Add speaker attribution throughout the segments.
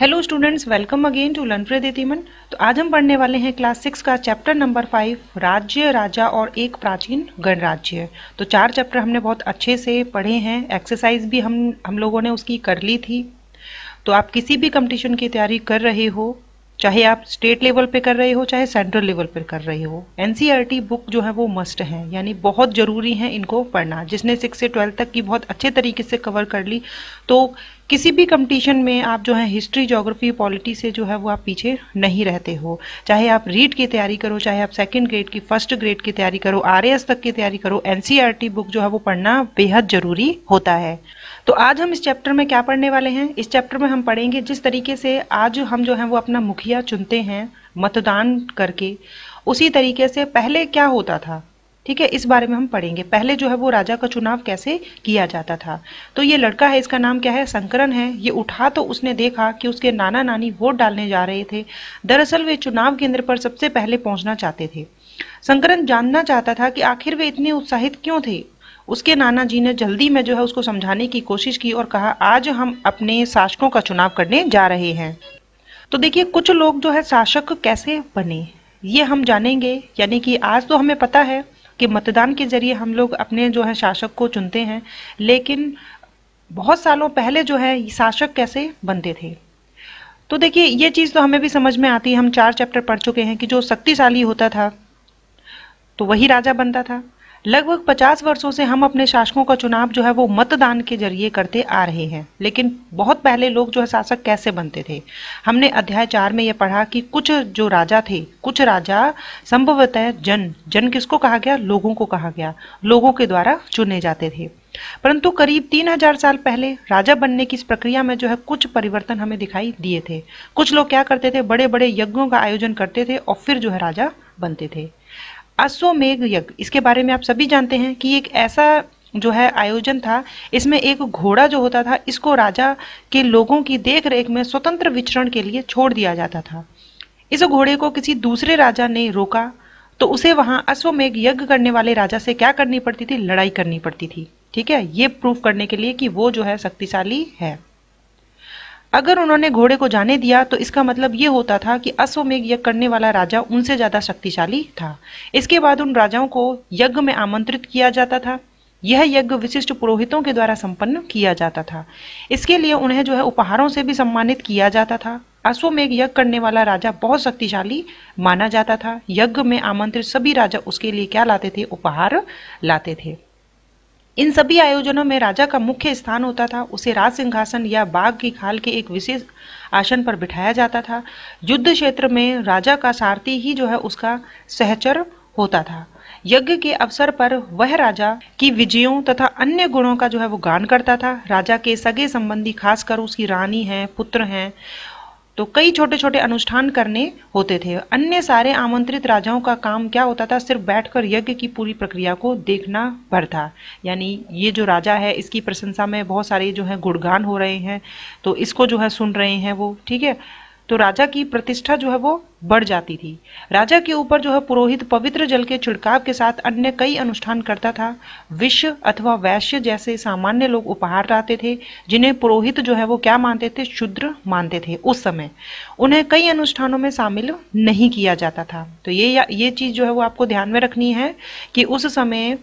Speaker 1: hello students welcome again to learn दिमन तो आज हम पढ़ने वाले हैं क्लास सिक्स का चैप्टर नंबर फाइव राज्य राजा और एक प्राचीन गणराज्य तो चार चैप्टर हमने बहुत अच्छे से पढ़े हैं एक्सरसाइज भी हम हम लोगों ने उसकी कर ली थी तो आप किसी भी कंपटीशन की तैयारी कर रहे हो चाहे आप स्टेट लेवल पर कर रहे हो चाहे सेंट्रल लेवल पर कर रहे हो एन बुक e जो है वो मस्ट है यानी बहुत ज़रूरी है इनको पढ़ना जिसने सिक्स से ट्वेल्थ तक की बहुत अच्छे तरीके से कवर कर ली तो किसी भी कंपटीशन में आप जो है हिस्ट्री जोग्राफी पॉलिटी से जो है वो आप पीछे नहीं रहते हो चाहे आप रीड की तैयारी करो चाहे आप सेकेंड ग्रेड की फर्स्ट ग्रेड की तैयारी करो आर तक की तैयारी करो एनसीईआरटी बुक e जो है वो पढ़ना बेहद ज़रूरी होता है तो आज हम इस चैप्टर में क्या पढ़ने वाले हैं इस चैप्टर में हम पढ़ेंगे जिस तरीके से आज हम जो है वो अपना मुखिया चुनते हैं मतदान करके उसी तरीके से पहले क्या होता था ठीक है इस बारे में हम पढ़ेंगे पहले जो है वो राजा का चुनाव कैसे किया जाता था तो ये लड़का है इसका नाम क्या है संकरण है ये उठा तो उसने देखा कि उसके नाना नानी वोट डालने जा रहे थे दरअसल वे चुनाव केंद्र पर सबसे पहले पहुंचना चाहते थे संकरण जानना चाहता था कि आखिर वे इतने उत्साहित क्यों थे उसके नाना जी ने जल्दी में जो है उसको समझाने की कोशिश की और कहा आज हम अपने शासकों का चुनाव करने जा रहे हैं तो देखिए कुछ लोग जो है शासक कैसे बने ये हम जानेंगे यानी कि आज तो हमें पता है कि मतदान के जरिए हम लोग अपने जो है शासक को चुनते हैं लेकिन बहुत सालों पहले जो है शासक कैसे बनते थे तो देखिए ये चीज़ तो हमें भी समझ में आती है हम चार चैप्टर पढ़ चुके हैं कि जो शक्तिशाली होता था तो वही राजा बनता था लगभग 50 वर्षों से हम अपने शासकों का चुनाव जो है वो मतदान के जरिए करते आ रहे हैं लेकिन बहुत पहले लोग जो है शासक कैसे बनते थे हमने अध्याय चार में ये पढ़ा कि कुछ जो राजा थे कुछ राजा संभवतः जन जन किसको कहा गया लोगों को कहा गया लोगों के द्वारा चुने जाते थे परंतु करीब 3000 साल पहले राजा बनने की इस प्रक्रिया में जो है कुछ परिवर्तन हमें दिखाई दिए थे कुछ लोग क्या करते थे बड़े बड़े यज्ञों का आयोजन करते थे और फिर जो है राजा बनते थे अश्वमेघ यज्ञ इसके बारे में आप सभी जानते हैं कि एक ऐसा जो है आयोजन था इसमें एक घोड़ा जो होता था इसको राजा के लोगों की देख रेख में स्वतंत्र विचरण के लिए छोड़ दिया जाता था इस घोड़े को किसी दूसरे राजा ने रोका तो उसे वहां अश्वमेघ यज्ञ करने वाले राजा से क्या करनी पड़ती थी लड़ाई करनी पड़ती थी ठीक है ये प्रूफ करने के लिए कि वो जो है शक्तिशाली है अगर उन्होंने घोड़े को जाने दिया तो इसका मतलब ये होता था कि अश्वमेघ यज्ञ करने वाला राजा उनसे ज़्यादा शक्तिशाली था इसके बाद उन राजाओं को यज्ञ में आमंत्रित किया जाता था यह यज्ञ विशिष्ट पुरोहितों के द्वारा संपन्न किया जाता था इसके लिए उन्हें जो है उपहारों से भी सम्मानित किया जाता था अश्वमेघ यज्ञ करने वाला राजा बहुत शक्तिशाली माना जाता था यज्ञ में आमंत्रित सभी राजा उसके लिए क्या लाते थे उपहार लाते थे इन सभी आयोजनों में राजा का मुख्य स्थान होता था उसे राज सिंहासन या बाघ की खाल के एक विशेष आसन पर बिठाया जाता था युद्ध क्षेत्र में राजा का सारथी ही जो है उसका सहचर होता था यज्ञ के अवसर पर वह राजा की विजयों तथा अन्य गुणों का जो है वो गान करता था राजा के सगे संबंधी खासकर उसकी रानी हैं पुत्र हैं तो कई छोटे छोटे अनुष्ठान करने होते थे अन्य सारे आमंत्रित राजाओं का काम क्या होता था सिर्फ बैठकर यज्ञ की पूरी प्रक्रिया को देखना भर था यानी ये जो राजा है इसकी प्रशंसा में बहुत सारे जो है गुणगान हो रहे हैं तो इसको जो है सुन रहे हैं वो ठीक है तो राजा की प्रतिष्ठा जो है वो बढ़ जाती थी राजा के ऊपर जो है पुरोहित पवित्र जल के छिड़काव के साथ अन्य कई अनुष्ठान करता था विश्व अथवा वैश्य जैसे सामान्य लोग उपहार रहते थे जिन्हें पुरोहित जो है वो क्या मानते थे शुद्र मानते थे उस समय उन्हें कई अनुष्ठानों में शामिल नहीं किया जाता था तो ये ये चीज़ जो है वो आपको ध्यान में रखनी है कि उस समय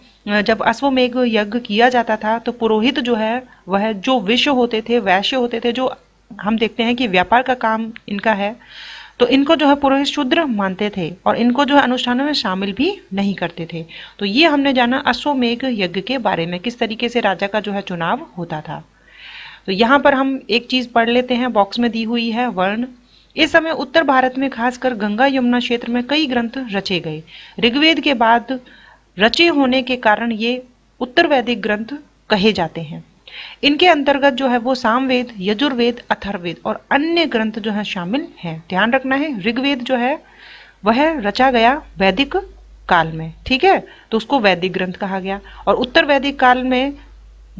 Speaker 1: जब अश्वमेघ यज्ञ किया जाता था तो पुरोहित जो है वह जो विश्व होते थे वैश्य होते थे जो हम देखते हैं कि व्यापार का काम इनका है तो इनको जो है पुरोहित शूद्र मानते थे और इनको जो है अनुष्ठानों में शामिल भी नहीं करते थे तो ये हमने जाना अश्वमेघ यज्ञ के बारे में किस तरीके से राजा का जो है चुनाव होता था तो यहाँ पर हम एक चीज पढ़ लेते हैं बॉक्स में दी हुई है वर्ण इस समय उत्तर भारत में खासकर गंगा यमुना क्षेत्र में कई ग्रंथ रचे गए ऋग्वेद के बाद रचे होने के कारण ये उत्तर वैदिक ग्रंथ कहे जाते हैं इनके अंतर्गत जो है वो सामवेद यजुर्वेद अथर्वेद और अन्य ग्रंथ जो है शामिल हैं ध्यान रखना है ऋग्वेद जो है वह रचा गया वैदिक काल में ठीक है तो उसको वैदिक ग्रंथ कहा गया और उत्तर वैदिक काल में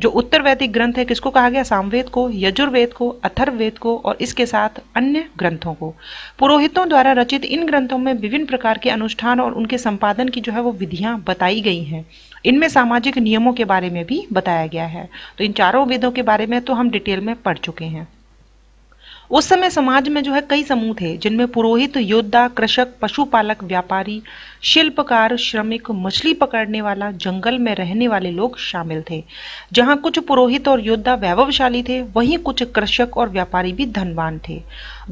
Speaker 1: जो उत्तर वैदिक ग्रंथ है किसको कहा गया सामवेद को यजुर्वेद को अथर्ववेद को और इसके साथ अन्य ग्रंथों को पुरोहितों द्वारा रचित इन ग्रंथों में विभिन्न प्रकार के अनुष्ठान और उनके संपादन की जो है वो विधियां बताई गई हैं इनमें सामाजिक नियमों के बारे में भी बताया गया है तो इन चारों वेदों के बारे में तो हम डिटेल में पढ़ चुके हैं उस समय समाज में जो है कई समूह थे जिनमें पुरोहित योद्धा कृषक पशुपालक व्यापारी शिल्पकार श्रमिक मछली पकड़ने वाला जंगल में रहने वाले लोग शामिल थे जहां कुछ पुरोहित और योद्धा वैभवशाली थे वहीं कुछ कृषक और व्यापारी भी धनवान थे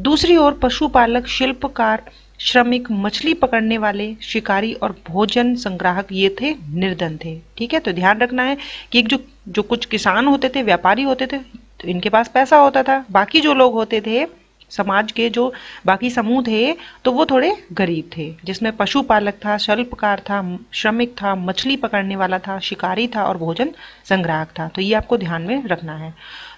Speaker 1: दूसरी ओर पशुपालक शिल्पकार श्रमिक मछली पकड़ने वाले शिकारी और भोजन संग्राहक ये थे निर्धन थे ठीक है तो ध्यान रखना है कि एक जो जो कुछ किसान होते थे व्यापारी होते थे तो इनके पास पैसा होता था बाकी जो लोग होते थे समाज के जो बाकी समूह थे तो वो थोड़े गरीब थे जिसमें पशुपालक था शिल्पकार था श्रमिक था मछली पकड़ने वाला था शिकारी था और भोजन संग्राहक था तो ये आपको ध्यान में रखना है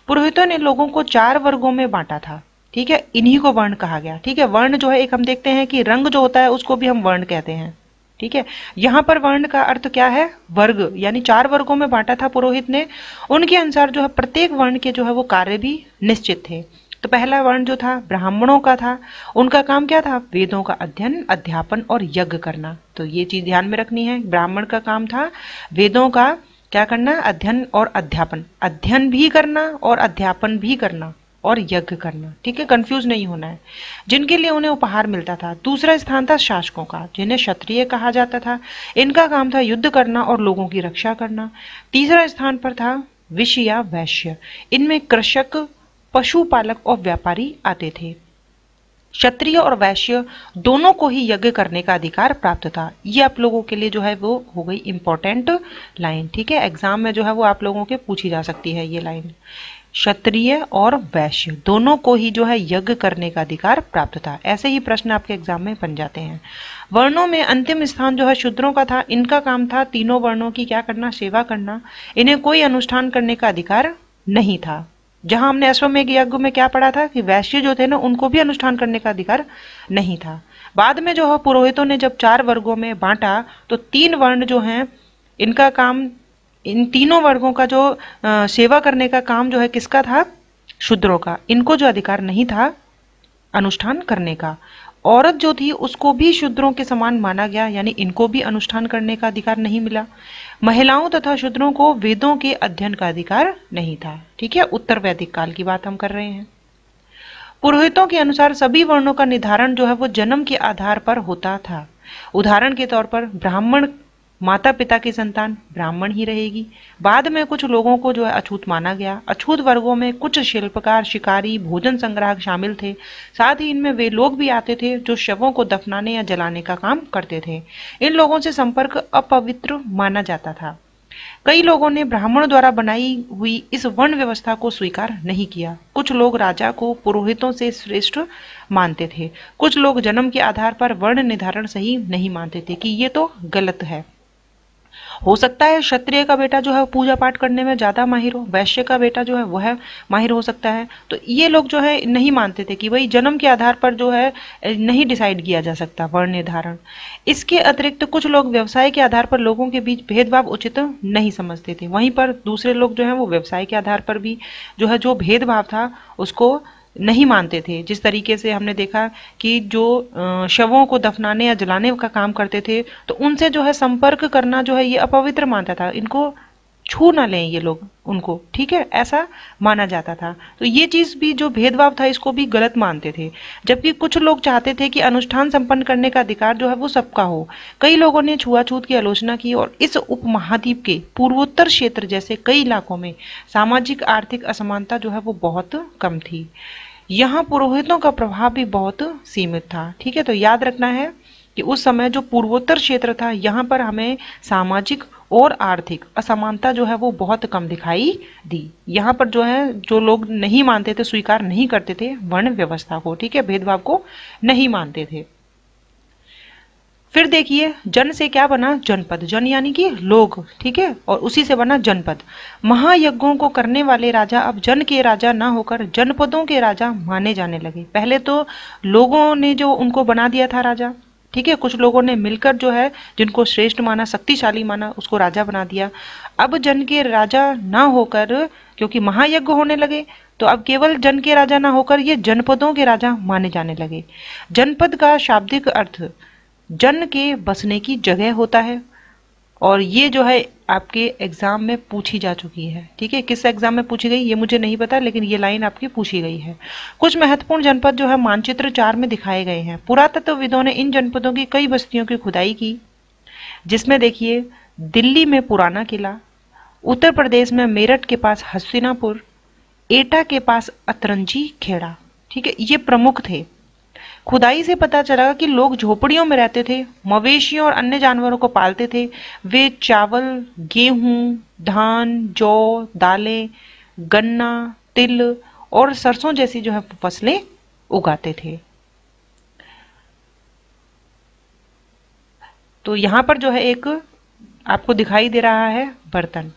Speaker 1: पुरोहितों ने लोगों को चार वर्गों में बांटा था ठीक है इन्हीं को वर्ण कहा गया ठीक है वर्ण जो है एक हम देखते हैं कि रंग जो होता है उसको भी हम वर्ण कहते हैं ठीक है यहाँ पर वर्ण का अर्थ क्या है वर्ग यानी चार वर्गों में बांटा था पुरोहित ने उनके अनुसार जो है प्रत्येक वर्ण के जो है वो कार्य भी निश्चित थे तो पहला वर्ण जो था ब्राह्मणों का था उनका काम क्या था वेदों का अध्ययन अध्यापन और यज्ञ करना तो ये चीज ध्यान में रखनी है ब्राह्मण का काम था वेदों का क्या करना अध्ययन और अध्यापन अध्ययन भी करना और अध्यापन भी करना और यज्ञ करना ठीक है कंफ्यूज नहीं होना है जिनके लिए उन्हें उपहार मिलता था दूसरा स्थान था शासकों का जिन्हें क्षत्रिय कहा जाता था इनका काम था युद्ध करना और लोगों की रक्षा करना तीसरा स्थान पर था विष या वैश्य इनमें कृषक पशुपालक और व्यापारी आते थे क्षत्रिय और वैश्य दोनों को ही यज्ञ करने का अधिकार प्राप्त था ये आप लोगों के लिए जो है वो हो गई इम्पोर्टेंट लाइन ठीक है एग्जाम में जो है वो आप लोगों के पूछी जा सकती है ये लाइन क्षत्रिय और वैश्य दोनों को ही जो है यज्ञ करने का अधिकार प्राप्त था ऐसे ही प्रश्न आपके एग्जाम में बन जाते हैं वर्णों में अंतिम स्थान जो है शूद्रों का था इनका काम था तीनों वर्णों की क्या करना सेवा करना इन्हें कोई अनुष्ठान करने का अधिकार नहीं था जहां हमने अश्वमेघ यज्ञ में क्या पढ़ा था कि वैश्य जो थे ना उनको भी अनुष्ठान करने का अधिकार नहीं था बाद में जो है पुरोहितों ने जब चार वर्गों में बांटा तो तीन वर्ण जो हैं इनका काम इन तीनों वर्गों का जो आ, सेवा करने का काम जो है किसका था शूद्रों का इनको जो अधिकार नहीं था अनुष्ठान करने का औरत जो थी उसको भी शूद्रों के समान माना गया यानी इनको भी अनुष्ठान करने का अधिकार नहीं मिला महिलाओं तथा शूद्रों को वेदों के अध्ययन का अधिकार नहीं था ठीक है उत्तर वैदिक काल की बात हम कर रहे हैं पुरोहितों के अनुसार सभी वर्णों का निर्धारण जो है वो जन्म के आधार पर होता था उदाहरण के तौर पर ब्राह्मण माता पिता की संतान ब्राह्मण ही रहेगी बाद में कुछ लोगों को जो है अछूत माना गया अछूत वर्गों में कुछ शिल्पकार शिकारी भोजन संग्राहक शामिल थे साथ ही इनमें वे लोग भी आते थे जो शवों को दफनाने या जलाने का काम करते थे इन लोगों से संपर्क अपवित्र माना जाता था कई लोगों ने ब्राह्मणों द्वारा बनाई हुई इस वर्ण व्यवस्था को स्वीकार नहीं किया कुछ लोग राजा को पुरोहितों से श्रेष्ठ मानते थे कुछ लोग जन्म के आधार पर वर्ण निर्धारण सही नहीं मानते थे कि ये तो गलत है हो सकता है क्षत्रिय का बेटा जो है पूजा पाठ करने में ज़्यादा माहिर हो वैश्य का बेटा जो है वह माहिर हो सकता है तो ये लोग जो है नहीं मानते थे कि वही जन्म के आधार पर जो है नहीं डिसाइड किया जा सकता वर्ण निर्धारण इसके अतिरिक्त कुछ लोग व्यवसाय के आधार पर लोगों के बीच भेदभाव उचित नहीं समझते थे वहीं पर दूसरे लोग जो है वो व्यवसाय के आधार पर भी जो है जो भेदभाव था उसको नहीं मानते थे जिस तरीके से हमने देखा कि जो शवों को दफनाने या जलाने का काम करते थे तो उनसे जो है संपर्क करना जो है ये अपवित्र मानता था इनको छू ना लें ये लोग उनको ठीक है ऐसा माना जाता था तो ये चीज़ भी जो भेदभाव था इसको भी गलत मानते थे जबकि कुछ लोग चाहते थे कि अनुष्ठान संपन्न करने का अधिकार जो है वो सबका हो कई लोगों ने छुआछूत की आलोचना की और इस उपमहाद्वीप के पूर्वोत्तर क्षेत्र जैसे कई इलाकों में सामाजिक आर्थिक असमानता जो है वो बहुत कम थी यहाँ पुरोहितों का प्रभाव भी बहुत सीमित था ठीक है तो याद रखना है कि उस समय जो पूर्वोत्तर क्षेत्र था यहाँ पर हमें सामाजिक और आर्थिक असमानता जो है वो बहुत कम दिखाई दी यहाँ पर जो है जो लोग नहीं मानते थे स्वीकार नहीं करते थे वर्ण व्यवस्था को ठीक है भेदभाव को नहीं मानते थे फिर देखिए जन से क्या बना जनपद जन यानी कि लोग ठीक है और उसी से बना जनपद महायज्ञों को करने वाले राजा अब जन के राजा ना होकर जनपदों के राजा माने जाने लगे पहले तो लोगों ने जो उनको बना दिया था राजा ठीक है कुछ लोगों ने मिलकर जो है जिनको श्रेष्ठ माना शक्तिशाली माना उसको राजा बना दिया अब जन के राजा ना होकर क्योंकि महायज्ञ होने लगे तो अब केवल जन के राजा ना होकर ये जनपदों के राजा माने जाने लगे जनपद का शाब्दिक अर्थ जन के बसने की जगह होता है और ये जो है आपके एग्ज़ाम में पूछी जा चुकी है ठीक है किस एग्ज़ाम में पूछी गई ये मुझे नहीं पता लेकिन ये लाइन आपकी पूछी गई है कुछ महत्वपूर्ण जनपद जो है मानचित्र चार में दिखाए गए हैं पुरातत्वविदों ने इन जनपदों की कई बस्तियों की खुदाई की जिसमें देखिए दिल्ली में पुराना किला उत्तर प्रदेश में मेरठ के पास हस्तिनापुर एटा के पास अतरंजी खेड़ा ठीक है ये प्रमुख थे खुदाई से पता चला कि लोग झोपड़ियों में रहते थे मवेशियों और अन्य जानवरों को पालते थे वे चावल गेहूं, धान जौ दालें गन्ना तिल और सरसों जैसी जो है फसलें उगाते थे तो यहां पर जो है एक आपको दिखाई दे रहा है बर्तन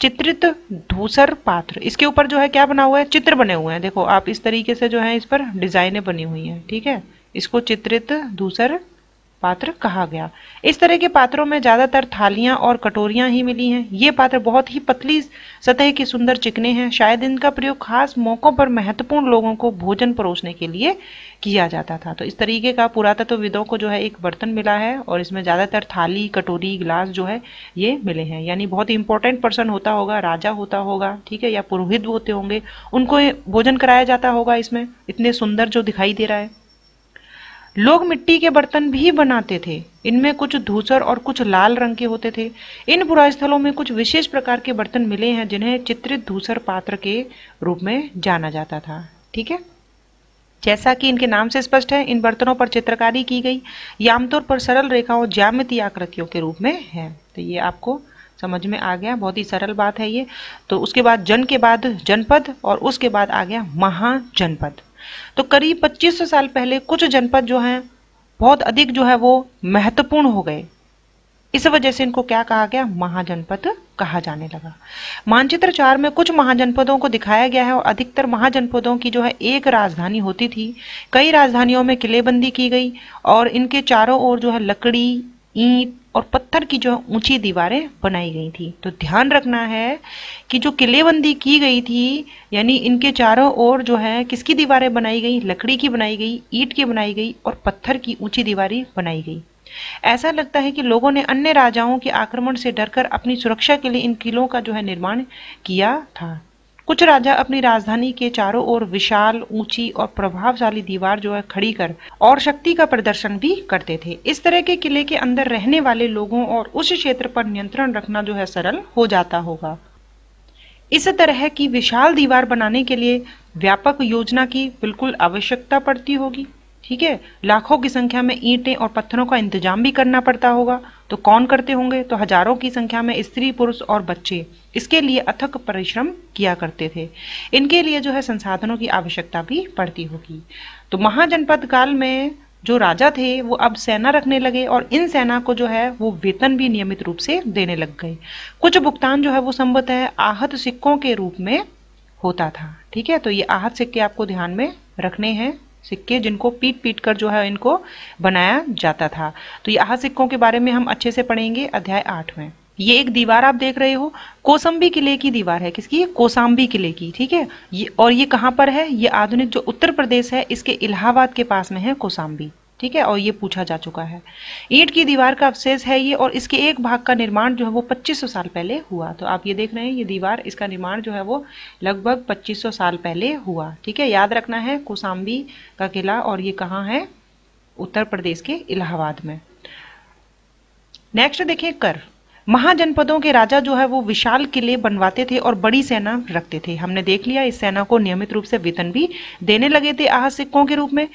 Speaker 1: चित्रित धूसर पात्र इसके ऊपर जो है क्या बना हुआ है चित्र बने हुए हैं देखो आप इस तरीके से जो है इस पर डिजाइने बनी हुई हैं ठीक है इसको चित्रित धूसर पात्र कहा गया इस तरह के पात्रों में ज्यादातर थालियां और कटोरियां ही मिली हैं ये पात्र बहुत ही पतली सतह के सुंदर चिकने हैं शायद इनका प्रयोग खास मौकों पर महत्वपूर्ण लोगों को भोजन परोसने के लिए किया जाता था तो इस तरीके का पुरातत्वविदों को जो है एक बर्तन मिला है और इसमें ज्यादातर थाली कटोरी गिलास जो है ये मिले हैं यानी बहुत इंपॉर्टेंट पर्सन होता होगा राजा होता होगा ठीक है या पुरोहित होते होंगे उनको भोजन कराया जाता होगा इसमें इतने सुंदर जो दिखाई दे रहा है लोग मिट्टी के बर्तन भी बनाते थे इनमें कुछ धूसर और कुछ लाल रंग के होते थे इन पुरास्थलों में कुछ विशेष प्रकार के बर्तन मिले हैं जिन्हें चित्रित धूसर पात्र के रूप में जाना जाता था ठीक है जैसा कि इनके नाम से स्पष्ट है इन बर्तनों पर चित्रकारी की गई या आमतौर पर सरल रेखाओं ज्यामिति आकृतियों के रूप में है तो ये आपको समझ में आ गया बहुत ही सरल बात है ये तो उसके बाद जन के बाद जनपद और उसके बाद आ गया महाजनपद तो करीब 2500 साल पहले कुछ जनपद जो हैं बहुत अधिक जो है वो महत्वपूर्ण हो गए इस वजह से इनको क्या कहा गया महाजनपद कहा जाने लगा मानचित्र चार में कुछ महाजनपदों को दिखाया गया है और अधिकतर महाजनपदों की जो है एक राजधानी होती थी कई राजधानियों में किलेबंदी की गई और इनके चारों ओर जो है लकड़ी ईंट और पत्थर की जो ऊंची दीवारें बनाई गई थी तो ध्यान रखना है कि जो किलेबंदी की गई थी यानी इनके चारों ओर जो है किसकी दीवारें बनाई गई लकड़ी की बनाई गई ईट की बनाई गई और पत्थर की ऊंची दीवारें बनाई गई ऐसा लगता है कि लोगों ने अन्य राजाओं के आक्रमण से डरकर अपनी सुरक्षा के लिए इन किलों का जो है निर्माण किया था कुछ राजा अपनी राजधानी के चारों ओर विशाल ऊंची और प्रभावशाली दीवार जो है खड़ी कर और शक्ति का प्रदर्शन भी करते थे इस तरह के किले के अंदर रहने वाले लोगों और उस क्षेत्र पर नियंत्रण रखना जो है सरल हो जाता होगा इस तरह की विशाल दीवार बनाने के लिए व्यापक योजना की बिल्कुल आवश्यकता पड़ती होगी ठीक है लाखों की संख्या में ईंटें और पत्थरों का इंतजाम भी करना पड़ता होगा तो कौन करते होंगे तो हजारों की संख्या में स्त्री पुरुष और बच्चे इसके लिए अथक परिश्रम किया करते थे इनके लिए जो है संसाधनों की आवश्यकता भी पड़ती होगी तो महाजनपद काल में जो राजा थे वो अब सेना रखने लगे और इन सेना को जो है वो वेतन भी नियमित रूप से देने लग गए कुछ भुगतान जो है वो संभवतः आहत सिक्कों के रूप में होता था ठीक है तो ये आहत सिक्के आपको ध्यान में रखने हैं सिक्के जिनको पीट पीट कर जो है इनको बनाया जाता था तो यह सिक्कों के बारे में हम अच्छे से पढ़ेंगे अध्याय आठ में ये एक दीवार आप देख रहे हो कोसंबी किले की दीवार है किसकी कोसाम्बी किले की ठीक है ये और ये कहाँ पर है ये आधुनिक जो उत्तर प्रदेश है इसके इलाहाबाद के पास में है कोसाम्बी ठीक है और ये पूछा जा चुका है ईट की दीवार का अवशेष है ये और इसके एक भाग का निर्माण जो है वो 2500 साल पहले हुआ तो आप ये देख रहे हैं ये दीवार इसका निर्माण जो है वो लगभग 2500 साल पहले हुआ ठीक है याद रखना है कोसाम्बी का किला और ये कहाँ है उत्तर प्रदेश के इलाहाबाद में नेक्स्ट देखिए कर महाजनपदों के राजा जो है वो विशाल किले बनवाते थे और बड़ी सेना रखते थे हमने देख लिया इस सेना को नियमित रूप से वेतन भी देने लगे थे आह सिक्कों के रूप में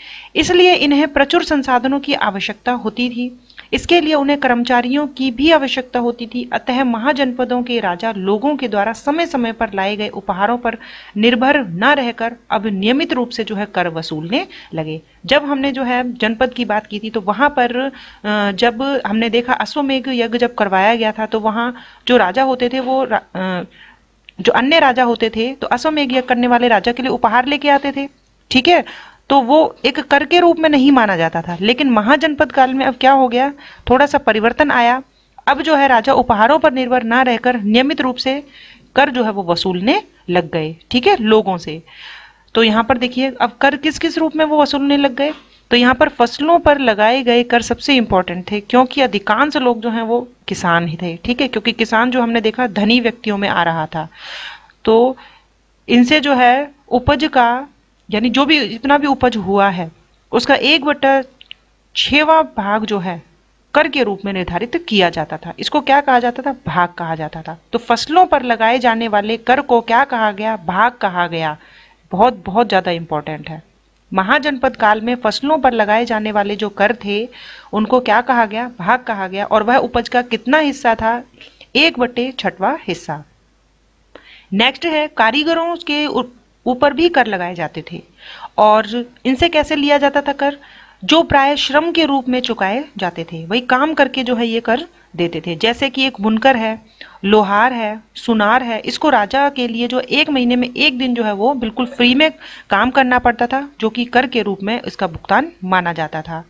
Speaker 1: इसलिए इन्हें प्रचुर संसाधनों की आवश्यकता होती थी इसके लिए उन्हें कर्मचारियों की भी आवश्यकता होती थी अतः महाजनपदों के राजा लोगों के द्वारा समय समय पर लाए गए उपहारों पर निर्भर न रहकर अब नियमित रूप से जो है कर वसूलने लगे जब हमने जो है जनपद की बात की थी तो वहां पर जब हमने देखा अश्वमेघ यज्ञ जब करवाया गया था तो वहां जो राजा होते थे वो जो अन्य राजा होते थे तो अश्वमेघ यज्ञ करने वाले राजा के लिए उपहार लेके आते थे ठीक है तो वो एक कर के रूप में नहीं माना जाता था लेकिन महाजनपद काल में अब क्या हो गया थोड़ा सा परिवर्तन आया अब जो है राजा उपहारों पर निर्भर ना रहकर नियमित रूप से कर जो है वो वसूलने लग गए ठीक है लोगों से तो यहाँ पर देखिए अब कर किस किस रूप में वो वसूलने लग गए तो यहाँ पर फसलों पर लगाए गए कर सबसे इंपॉर्टेंट थे क्योंकि अधिकांश लोग जो हैं वो किसान ही थे ठीक है क्योंकि किसान जो हमने देखा धनी व्यक्तियों में आ रहा था तो इनसे जो है उपज का यानी जो भी जितना भी उपज हुआ है उसका एक बटा छवा भाग जो है कर के रूप में निर्धारित किया जाता था इसको क्या कहा जाता था भाग कहा जाता था तो फसलों पर लगाए जाने वाले कर को क्या कहा गया भाग कहा गया बहुत बहुत ज़्यादा इंपॉर्टेंट है महाजनपद काल में फसलों पर लगाए जाने वाले जो कर थे उनको क्या कहा गया भाग कहा गया और वह उपज का कितना हिस्सा था एक बटे छठवा हिस्सा नेक्स्ट है कारीगरों के ऊपर भी कर लगाए जाते थे और इनसे कैसे लिया जाता था कर जो प्राय श्रम के रूप में चुकाए जाते थे वही काम करके जो है ये कर देते थे जैसे कि एक बुनकर है लोहार है सुनार है इसको राजा के लिए जो एक महीने में एक दिन जो है वो बिल्कुल फ्री में काम करना पड़ता था जो कि कर के रूप में इसका भुगतान माना जाता था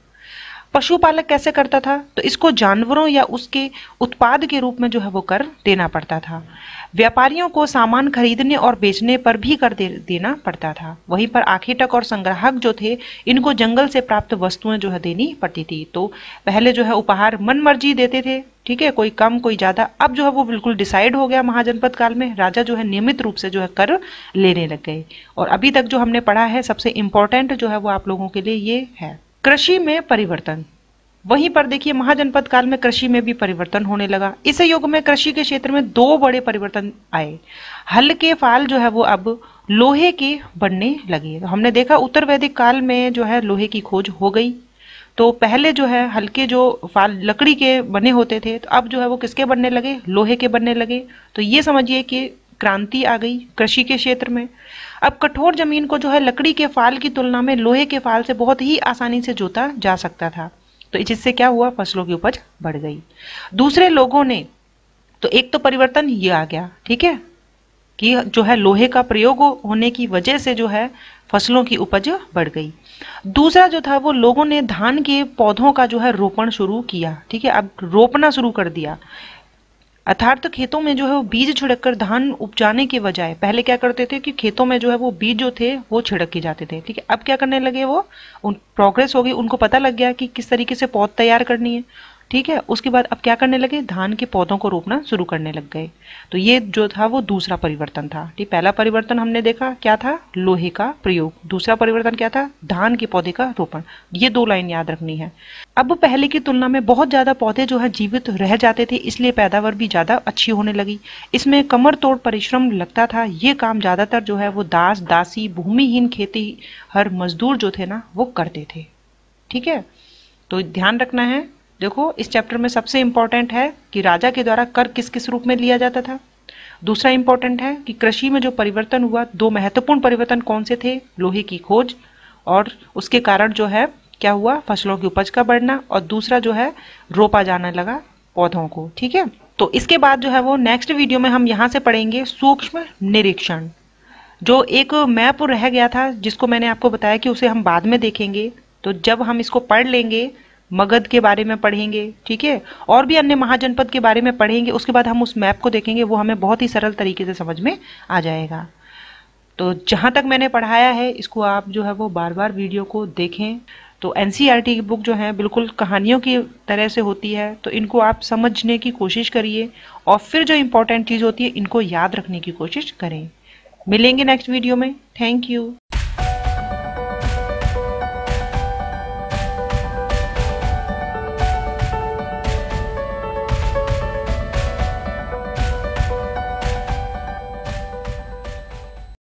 Speaker 1: पशुपालक कैसे करता था तो इसको जानवरों या उसके उत्पाद के रूप में जो है वो कर देना पड़ता था व्यापारियों को सामान खरीदने और बेचने पर भी कर दे, देना पड़ता था वहीं पर आखेटक और संग्राहक जो थे इनको जंगल से प्राप्त वस्तुएं जो है देनी पड़ती थी तो पहले जो है उपहार मन मर्जी देते थे ठीक है कोई कम कोई ज़्यादा अब जो है वो बिल्कुल डिसाइड हो गया महाजनपद काल में राजा जो है नियमित रूप से जो है कर लेने लग गए और अभी तक जो हमने पढ़ा है सबसे इम्पोर्टेंट जो है वो आप लोगों के लिए ये है कृषि में परिवर्तन वहीं पर देखिए महाजनपद काल में कृषि में भी परिवर्तन होने लगा इस युग में कृषि के क्षेत्र में दो बड़े परिवर्तन आए हल के फाल जो है वो अब लोहे के बनने लगे तो हमने देखा उत्तर वैदिक काल में जो है लोहे की खोज हो गई तो पहले जो है हल्के जो फाल लकड़ी के बने होते थे तो अब जो है वो किसके बनने लगे लोहे के बनने लगे तो ये समझिए कि क्रांति आ गई कृषि के क्षेत्र में अब कठोर जमीन को जो है लकड़ी के फाल की तुलना में लोहे के फाल से बहुत ही आसानी से जोता जा सकता था तो जिससे क्या हुआ फसलों की उपज बढ़ गई दूसरे लोगों ने तो एक तो परिवर्तन ये आ गया ठीक है कि जो है लोहे का प्रयोग होने की वजह से जो है फसलों की उपज बढ़ गई दूसरा जो था वो लोगों ने धान के पौधों का जो है रोपण शुरू किया ठीक है अब रोपना शुरू कर दिया अर्थात खेतों में जो है वो बीज छिड़क कर धान उपजाने के बजाय पहले क्या करते थे कि खेतों में जो है वो बीज जो थे वो छिड़क के जाते थे ठीक है अब क्या करने लगे वो उन प्रोग्रेस गई उनको पता लग गया कि किस तरीके से पौध तैयार करनी है ठीक है उसके बाद अब क्या करने लगे धान के पौधों को रोपना शुरू करने लग गए तो ये जो था वो दूसरा परिवर्तन था ठीक पहला परिवर्तन हमने देखा क्या था लोहे का प्रयोग दूसरा परिवर्तन क्या था धान के पौधे का रोपण ये दो लाइन याद रखनी है अब पहले की तुलना में बहुत ज़्यादा पौधे जो है जीवित रह जाते थे इसलिए पैदावार भी ज़्यादा अच्छी होने लगी इसमें कमर तोड़ परिश्रम लगता था ये काम ज़्यादातर जो है वो दास दासी भूमिहीन खेती हर मजदूर जो थे ना वो करते थे ठीक है तो ध्यान रखना है देखो इस चैप्टर में सबसे इंपॉर्टेंट है कि राजा के द्वारा कर किस किस रूप में लिया जाता था दूसरा इंपॉर्टेंट है कि कृषि में जो परिवर्तन हुआ दो महत्वपूर्ण परिवर्तन कौन से थे लोहे की खोज और उसके कारण जो है क्या हुआ फसलों की उपज का बढ़ना और दूसरा जो है रोपा जाना लगा पौधों को ठीक है तो इसके बाद जो है वो नेक्स्ट वीडियो में हम यहाँ से पढ़ेंगे सूक्ष्म निरीक्षण जो एक मैप रह गया था जिसको मैंने आपको बताया कि उसे हम बाद में देखेंगे तो जब हम इसको पढ़ लेंगे मगध के बारे में पढ़ेंगे ठीक है और भी अन्य महाजनपद के बारे में पढ़ेंगे उसके बाद हम उस मैप को देखेंगे वो हमें बहुत ही सरल तरीके से समझ में आ जाएगा तो जहाँ तक मैंने पढ़ाया है इसको आप जो है वो बार बार वीडियो को देखें तो एन e की बुक जो है बिल्कुल कहानियों की तरह से होती है तो इनको आप समझने की कोशिश करिए और फिर जो इम्पोर्टेंट चीज़ होती है इनको याद रखने की कोशिश करें मिलेंगे नेक्स्ट वीडियो में थैंक यू